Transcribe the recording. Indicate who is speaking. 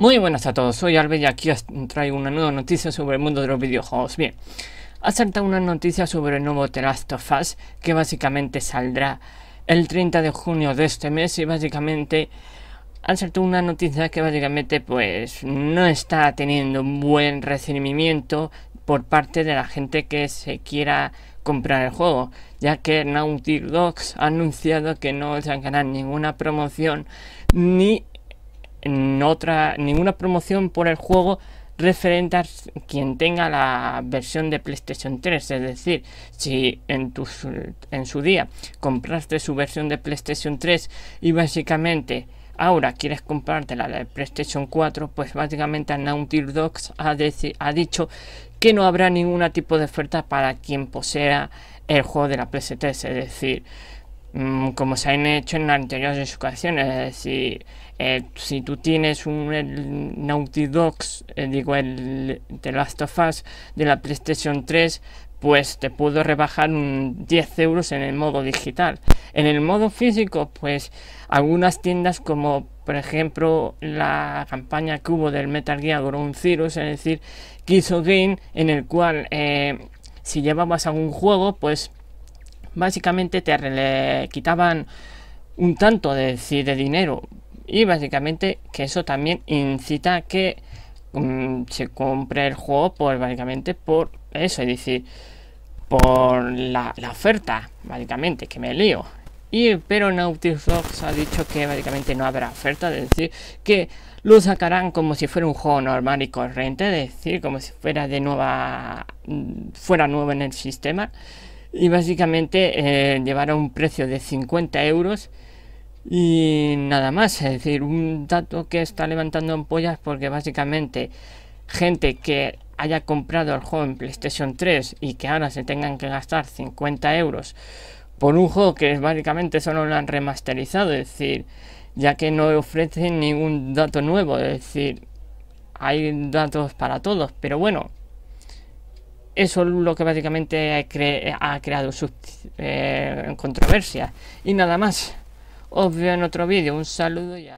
Speaker 1: Muy buenas a todos, soy Albe y aquí os traigo una nueva noticia sobre el mundo de los videojuegos. Bien, ha saltado una noticia sobre el nuevo The Last que básicamente saldrá el 30 de junio de este mes y básicamente ha saltado una noticia que básicamente pues no está teniendo un buen recibimiento por parte de la gente que se quiera comprar el juego, ya que Naughty Dogs ha anunciado que no sacarán ninguna promoción ni otra, ninguna promoción por el juego referente a quien tenga la versión de PlayStation 3. Es decir, si en, tu, en su día compraste su versión de PlayStation 3 y básicamente ahora quieres comprarte la de PlayStation 4, pues básicamente Naughty Dogs ha, ha dicho que no habrá ningún tipo de oferta para quien posea el juego de la PS3. Es decir, Mm, como se han hecho en anteriores ocasiones. Eh, si tú tienes un Naughty Dogs, eh, digo el The Last of Us de la PlayStation 3, pues te puedo rebajar 10 euros en el modo digital. En el modo físico, pues algunas tiendas como por ejemplo la campaña que hubo del Metal Gear Ground Zero es decir, Kiss Game, en el cual eh, si llevabas algún juego, pues básicamente te le quitaban un tanto de, de dinero y básicamente que eso también incita a que mm, se compre el juego por básicamente por eso, es decir, por la, oferta, básicamente, que me lío. Y, pero Nautilus Fox ha dicho que básicamente no habrá oferta, es decir, que lo sacarán como si fuera un juego normal y corriente, es decir, como si fuera de nueva, mm, fuera nuevo en el sistema y básicamente eh, llevará un precio de 50 euros y nada más. Es decir, un dato que está levantando ampollas porque básicamente gente que haya comprado el juego en PlayStation 3 y que ahora se tengan que gastar 50 euros por un juego que básicamente solo lo han remasterizado, es decir, ya que no ofrecen ningún dato nuevo, es decir, hay datos para todos, pero bueno, eso es lo que básicamente ha creado eh, controversia. Y nada más. Os veo en otro vídeo. Un saludo ya.